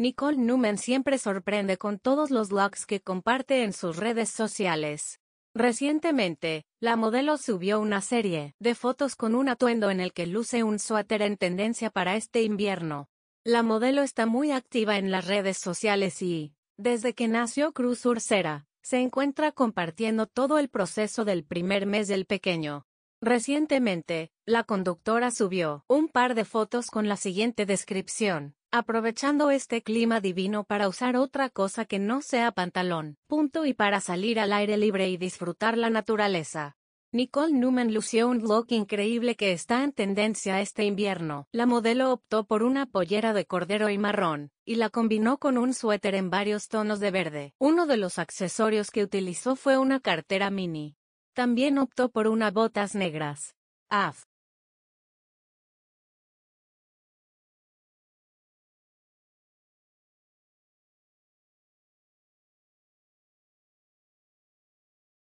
Nicole Newman siempre sorprende con todos los looks que comparte en sus redes sociales. Recientemente, la modelo subió una serie de fotos con un atuendo en el que luce un suéter en tendencia para este invierno. La modelo está muy activa en las redes sociales y, desde que nació Cruz Ursera, se encuentra compartiendo todo el proceso del primer mes del pequeño. Recientemente, la conductora subió un par de fotos con la siguiente descripción, aprovechando este clima divino para usar otra cosa que no sea pantalón, punto y para salir al aire libre y disfrutar la naturaleza. Nicole Newman lució un look increíble que está en tendencia este invierno. La modelo optó por una pollera de cordero y marrón, y la combinó con un suéter en varios tonos de verde. Uno de los accesorios que utilizó fue una cartera mini, también optó por unas botas negras. AF.